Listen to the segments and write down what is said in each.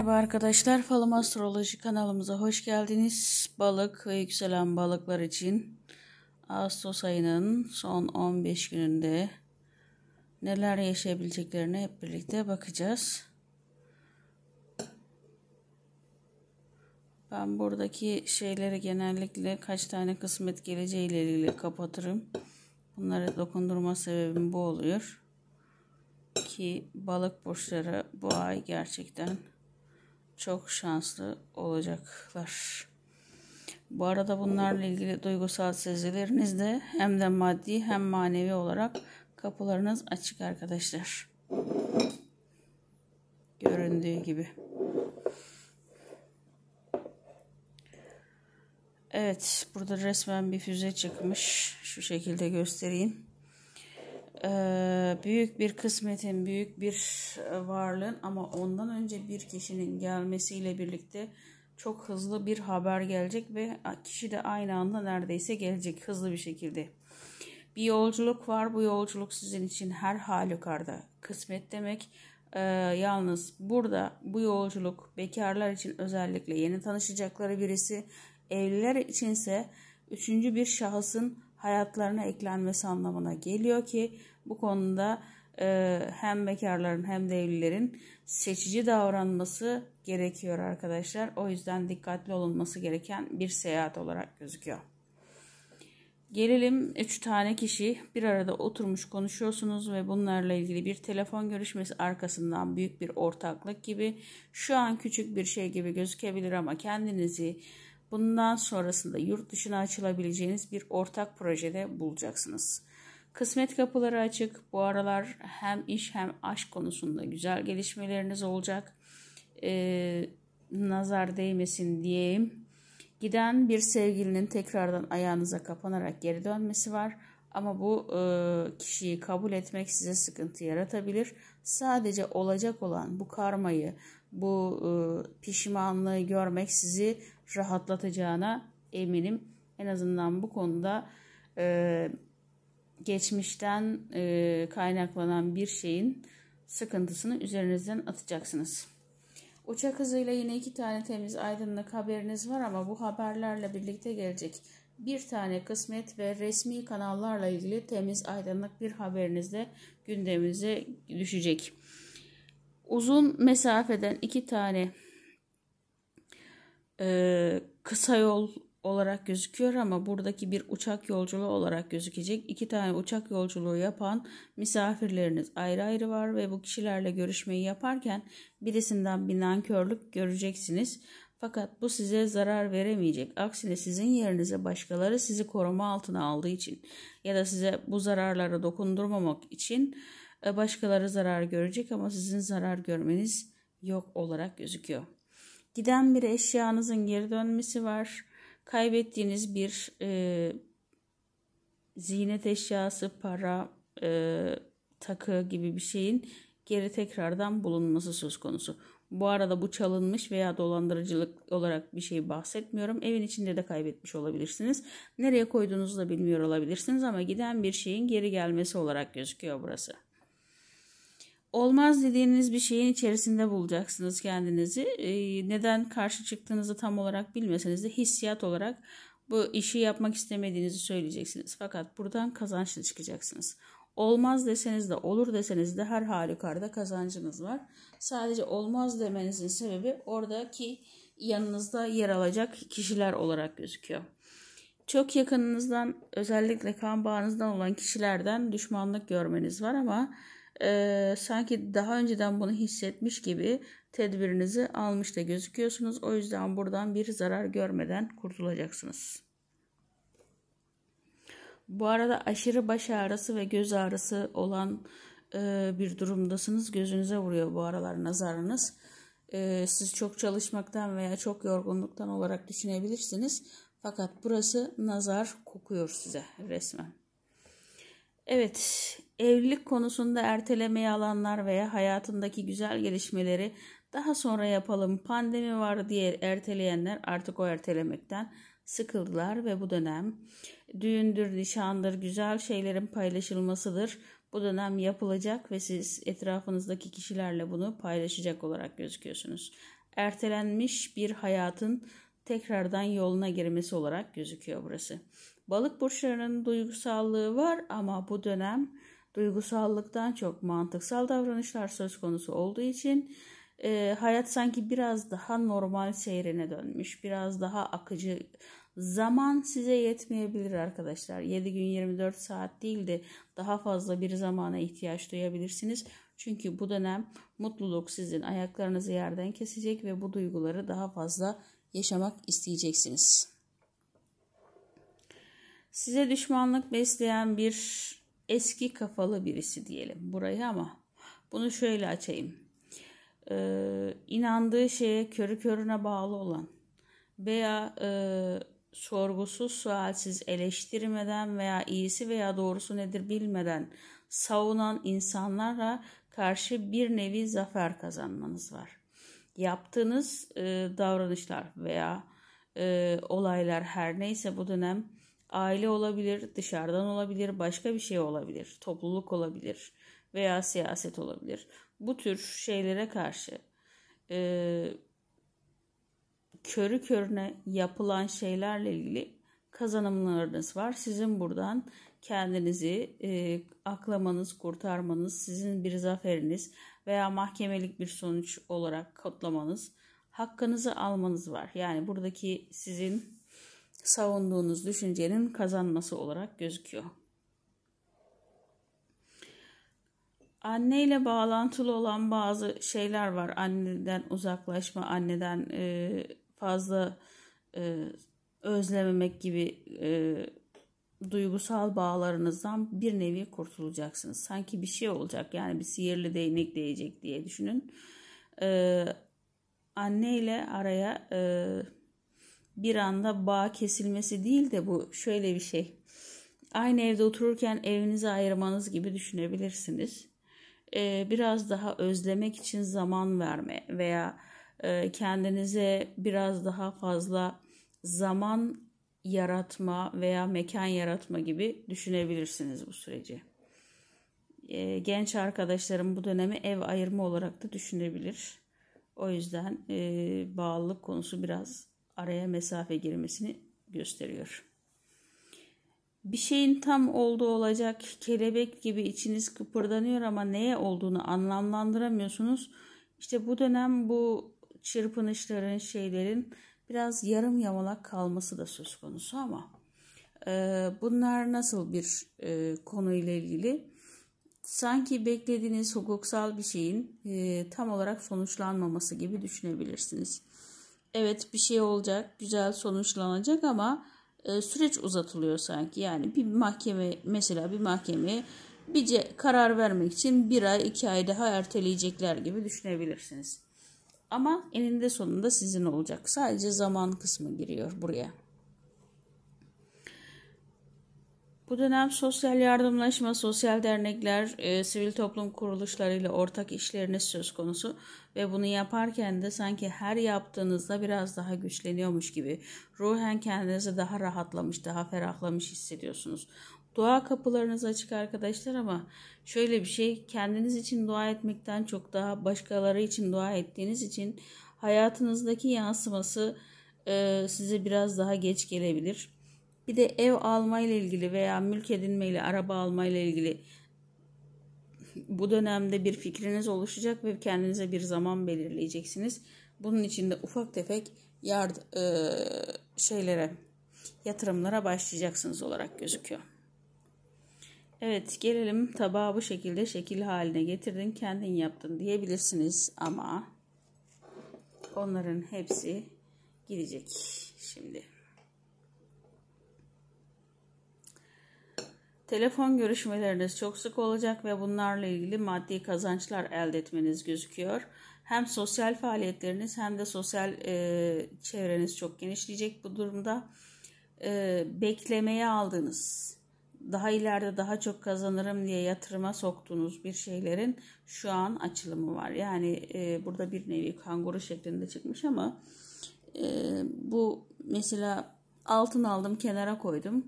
Merhaba arkadaşlar, Falım Astroloji kanalımıza hoş geldiniz. Balık ve yükselen balıklar için Ağustos ayının son 15 gününde neler yaşayabileceklerine hep birlikte bakacağız. Ben buradaki şeyleri genellikle kaç tane kısmet geleceğiyle ilgili kapatırım. Bunlara dokundurma sebebim bu oluyor. Ki balık burçları bu ay gerçekten çok şanslı olacaklar. Bu arada bunlarla ilgili duygusal sezgilerinizde hem de maddi hem manevi olarak kapılarınız açık arkadaşlar. Göründüğü gibi. Evet, burada resmen bir füze çıkmış. Şu şekilde göstereyim. Ee, büyük bir kısmetin, büyük bir e, varlığın ama ondan önce bir kişinin gelmesiyle birlikte çok hızlı bir haber gelecek ve kişi de aynı anda neredeyse gelecek hızlı bir şekilde. Bir yolculuk var. Bu yolculuk sizin için her halükarda kısmet demek. Ee, yalnız burada bu yolculuk bekarlar için özellikle yeni tanışacakları birisi, evliler içinse üçüncü bir şahısın hayatlarına eklenmesi anlamına geliyor ki bu konuda e, hem bekarların hem de evlilerin seçici davranması gerekiyor arkadaşlar. O yüzden dikkatli olunması gereken bir seyahat olarak gözüküyor. Gelelim 3 tane kişi bir arada oturmuş konuşuyorsunuz ve bunlarla ilgili bir telefon görüşmesi arkasından büyük bir ortaklık gibi şu an küçük bir şey gibi gözükebilir ama kendinizi Bundan sonrasında yurt dışına açılabileceğiniz bir ortak projede bulacaksınız. Kısmet kapıları açık. Bu aralar hem iş hem aşk konusunda güzel gelişmeleriniz olacak. Ee, nazar değmesin diyeyim. Giden bir sevgilinin tekrardan ayağınıza kapanarak geri dönmesi var. Ama bu e, kişiyi kabul etmek size sıkıntı yaratabilir. Sadece olacak olan bu karmayı, bu e, pişmanlığı görmek sizi rahatlatacağına eminim. En azından bu konuda e, geçmişten e, kaynaklanan bir şeyin sıkıntısını üzerinizden atacaksınız. Uçak hızıyla yine iki tane temiz aydınlık haberiniz var ama bu haberlerle birlikte gelecek bir tane kısmet ve resmi kanallarla ilgili temiz aydınlık bir haberiniz de gündemimize düşecek. Uzun mesafeden iki tane e, kısa yol olarak gözüküyor ama buradaki bir uçak yolculuğu olarak gözükecek. İki tane uçak yolculuğu yapan misafirleriniz ayrı ayrı var ve bu kişilerle görüşmeyi yaparken birisinden bir nankörlük göreceksiniz. Fakat bu size zarar veremeyecek. Aksine sizin yerinize başkaları sizi koruma altına aldığı için ya da size bu zararlara dokundurmamak için e, başkaları zarar görecek ama sizin zarar görmeniz yok olarak gözüküyor. Giden bir eşyanızın geri dönmesi var. Kaybettiğiniz bir e, ziynet eşyası, para, e, takı gibi bir şeyin geri tekrardan bulunması söz konusu. Bu arada bu çalınmış veya dolandırıcılık olarak bir şey bahsetmiyorum. Evin içinde de kaybetmiş olabilirsiniz. Nereye koyduğunuzu da bilmiyor olabilirsiniz ama giden bir şeyin geri gelmesi olarak gözüküyor burası olmaz dediğiniz bir şeyin içerisinde bulacaksınız kendinizi. Ee, neden karşı çıktığınızı tam olarak bilmeseniz de hissiyat olarak bu işi yapmak istemediğinizi söyleyeceksiniz. Fakat buradan kazançlı çıkacaksınız. Olmaz deseniz de olur deseniz de her halükarda kazancınız var. Sadece olmaz demenizin sebebi oradaki yanınızda yer alacak kişiler olarak gözüküyor. Çok yakınınızdan özellikle kan bağınızdan olan kişilerden düşmanlık görmeniz var ama e, sanki daha önceden bunu hissetmiş gibi tedbirinizi almış da gözüküyorsunuz. O yüzden buradan bir zarar görmeden kurtulacaksınız. Bu arada aşırı baş ağrısı ve göz ağrısı olan e, bir durumdasınız. Gözünüze vuruyor bu aralar nazarınız. E, siz çok çalışmaktan veya çok yorgunluktan olarak düşünebilirsiniz. Fakat burası nazar kokuyor size resmen. Evet, evlilik konusunda ertelemeyi alanlar veya hayatındaki güzel gelişmeleri daha sonra yapalım pandemi var diye erteleyenler artık o ertelemekten sıkıldılar ve bu dönem düğündür, nişandır, güzel şeylerin paylaşılmasıdır. Bu dönem yapılacak ve siz etrafınızdaki kişilerle bunu paylaşacak olarak gözüküyorsunuz. Ertelenmiş bir hayatın tekrardan yoluna girmesi olarak gözüküyor burası. Balık burçlarının duygusallığı var ama bu dönem duygusallıktan çok mantıksal davranışlar söz konusu olduğu için e, hayat sanki biraz daha normal seyrine dönmüş. Biraz daha akıcı. Zaman size yetmeyebilir arkadaşlar. 7 gün 24 saat değil de daha fazla bir zamana ihtiyaç duyabilirsiniz. Çünkü bu dönem mutluluk sizin ayaklarınızı yerden kesecek ve bu duyguları daha fazla yaşamak isteyeceksiniz. Size düşmanlık besleyen bir eski kafalı birisi diyelim burayı ama bunu şöyle açayım. Ee, inandığı şeye körü körüne bağlı olan veya e, sorgusuz sualsiz eleştirmeden veya iyisi veya doğrusu nedir bilmeden savunan insanlara karşı bir nevi zafer kazanmanız var. Yaptığınız e, davranışlar veya e, olaylar her neyse bu dönem Aile olabilir, dışarıdan olabilir, başka bir şey olabilir, topluluk olabilir veya siyaset olabilir. Bu tür şeylere karşı e, körü körüne yapılan şeylerle ilgili kazanımlarınız var. Sizin buradan kendinizi e, aklamanız, kurtarmanız, sizin bir zaferiniz veya mahkemelik bir sonuç olarak kodlamanız, hakkınızı almanız var. Yani buradaki sizin savunduğunuz düşüncenin kazanması olarak gözüküyor. Anneyle bağlantılı olan bazı şeyler var. Anneden uzaklaşma, anneden e, fazla e, özlememek gibi e, duygusal bağlarınızdan bir nevi kurtulacaksınız. Sanki bir şey olacak yani bir sihirli değnek değecek diye düşünün. Ee, anne ile araya bir anda bağ kesilmesi değil de bu şöyle bir şey. Aynı evde otururken evinizi ayırmanız gibi düşünebilirsiniz. Ee, biraz daha özlemek için zaman verme veya e, kendinize biraz daha fazla zaman yaratma veya mekan yaratma gibi düşünebilirsiniz bu süreci. E, genç arkadaşlarım bu dönemi ev ayırma olarak da düşünebilir. O yüzden e, bağlılık konusu biraz araya mesafe girmesini gösteriyor. Bir şeyin tam olduğu olacak kelebek gibi içiniz kıpırdanıyor ama neye olduğunu anlamlandıramıyorsunuz. İşte bu dönem bu çırpınışların şeylerin biraz yarım yamalak kalması da söz konusu ama e, bunlar nasıl bir e, konuyla ilgili? Sanki beklediğiniz hukuksal bir şeyin e, tam olarak sonuçlanmaması gibi düşünebilirsiniz evet bir şey olacak, güzel sonuçlanacak ama e, süreç uzatılıyor sanki. Yani bir mahkeme mesela bir mahkeme bir ce- karar vermek için bir ay iki ay daha erteleyecekler gibi düşünebilirsiniz. Ama eninde sonunda sizin olacak. Sadece zaman kısmı giriyor buraya. Bu dönem sosyal yardımlaşma, sosyal dernekler, e, sivil toplum kuruluşlarıyla ortak işleriniz söz konusu ve bunu yaparken de sanki her yaptığınızda biraz daha güçleniyormuş gibi ruhen kendinizi daha rahatlamış, daha ferahlamış hissediyorsunuz. Dua kapılarınız açık arkadaşlar ama şöyle bir şey kendiniz için dua etmekten çok daha başkaları için dua ettiğiniz için hayatınızdaki yansıması e, size biraz daha geç gelebilir bir de ev alma ile ilgili veya mülk edinme ile araba alma ile ilgili bu dönemde bir fikriniz oluşacak ve kendinize bir zaman belirleyeceksiniz. Bunun için de ufak tefek yard e, şeylere yatırımlara başlayacaksınız olarak gözüküyor. Evet gelelim tabağı bu şekilde şekil haline getirdin kendin yaptın diyebilirsiniz ama onların hepsi gidecek şimdi. Telefon görüşmeleriniz çok sık olacak ve bunlarla ilgili maddi kazançlar elde etmeniz gözüküyor. Hem sosyal faaliyetleriniz hem de sosyal e, çevreniz çok genişleyecek bu durumda. E, beklemeye aldığınız, daha ileride daha çok kazanırım diye yatırıma soktuğunuz bir şeylerin şu an açılımı var. Yani e, burada bir nevi kanguru şeklinde çıkmış ama e, bu mesela altın aldım kenara koydum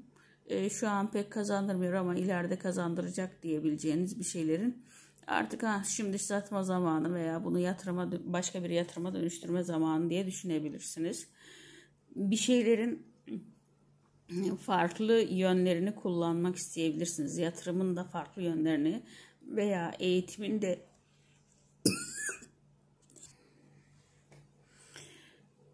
e, şu an pek kazandırmıyor ama ileride kazandıracak diyebileceğiniz bir şeylerin artık ha, şimdi satma zamanı veya bunu yatırıma başka bir yatırıma dönüştürme zamanı diye düşünebilirsiniz. Bir şeylerin farklı yönlerini kullanmak isteyebilirsiniz. Yatırımın da farklı yönlerini veya eğitimin de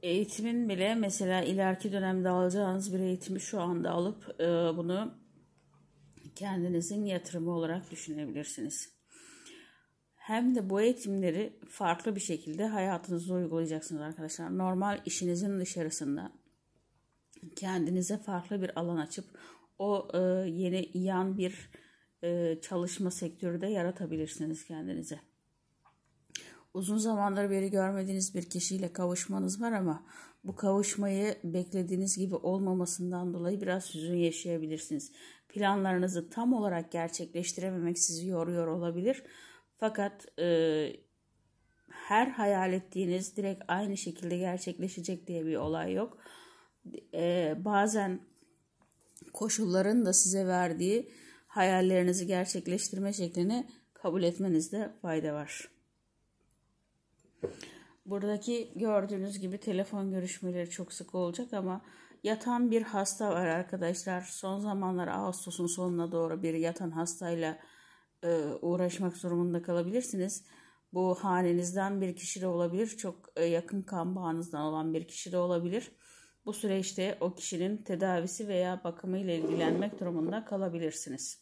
eğitimin bile mesela ileriki dönemde alacağınız bir eğitimi şu anda alıp e, bunu kendinizin yatırımı olarak düşünebilirsiniz. Hem de bu eğitimleri farklı bir şekilde hayatınızda uygulayacaksınız arkadaşlar. Normal işinizin dışarısında kendinize farklı bir alan açıp o e, yeni yan bir e, çalışma sektörü de yaratabilirsiniz kendinize. Uzun zamandır beri görmediğiniz bir kişiyle kavuşmanız var ama bu kavuşmayı beklediğiniz gibi olmamasından dolayı biraz hüzün yaşayabilirsiniz. Planlarınızı tam olarak gerçekleştirememek sizi yoruyor olabilir. Fakat e, her hayal ettiğiniz direkt aynı şekilde gerçekleşecek diye bir olay yok. E, bazen koşulların da size verdiği hayallerinizi gerçekleştirme şeklini kabul etmenizde fayda var. Buradaki gördüğünüz gibi telefon görüşmeleri çok sık olacak ama yatan bir hasta var arkadaşlar. Son zamanlar Ağustos'un sonuna doğru bir yatan hastayla e, uğraşmak zorunda kalabilirsiniz. Bu hanenizden bir kişi de olabilir, çok e, yakın kan bağınızdan olan bir kişi de olabilir. Bu süreçte o kişinin tedavisi veya bakımı ile ilgilenmek durumunda kalabilirsiniz.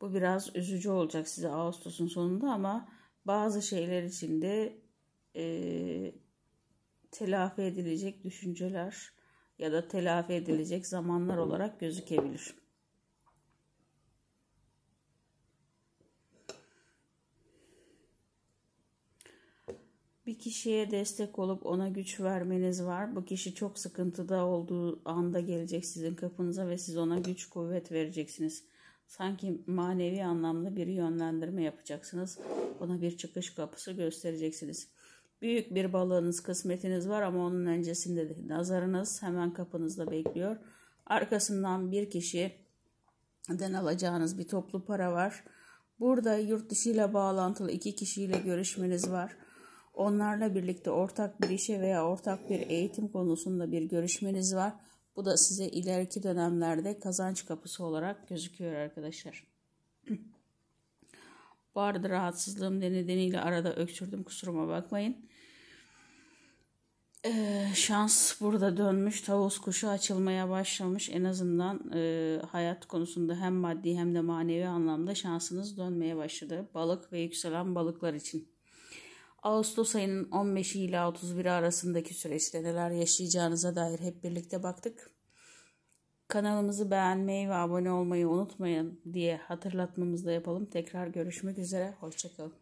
Bu biraz üzücü olacak size Ağustos'un sonunda ama bazı şeyler içinde e, telafi edilecek düşünceler ya da telafi edilecek zamanlar olarak gözükebilir. Bir kişiye destek olup ona güç vermeniz var. Bu kişi çok sıkıntıda olduğu anda gelecek sizin kapınıza ve siz ona güç kuvvet vereceksiniz. Sanki manevi anlamlı bir yönlendirme yapacaksınız. Ona bir çıkış kapısı göstereceksiniz. Büyük bir balığınız, kısmetiniz var ama onun öncesinde de nazarınız hemen kapınızda bekliyor. Arkasından bir kişi den alacağınız bir toplu para var. Burada yurt dışıyla bağlantılı iki kişiyle görüşmeniz var. Onlarla birlikte ortak bir işe veya ortak bir eğitim konusunda bir görüşmeniz var. Bu da size ileriki dönemlerde kazanç kapısı olarak gözüküyor arkadaşlar. Bu arada rahatsızlığım nedeniyle arada öksürdüm kusuruma bakmayın. Ee, şans burada dönmüş. Tavus kuşu açılmaya başlamış. En azından e, hayat konusunda hem maddi hem de manevi anlamda şansınız dönmeye başladı. Balık ve yükselen balıklar için. Ağustos ayının 15 ile 31 arasındaki süreçte neler yaşayacağınıza dair hep birlikte baktık. Kanalımızı beğenmeyi ve abone olmayı unutmayın diye hatırlatmamızda yapalım. Tekrar görüşmek üzere. Hoşçakalın.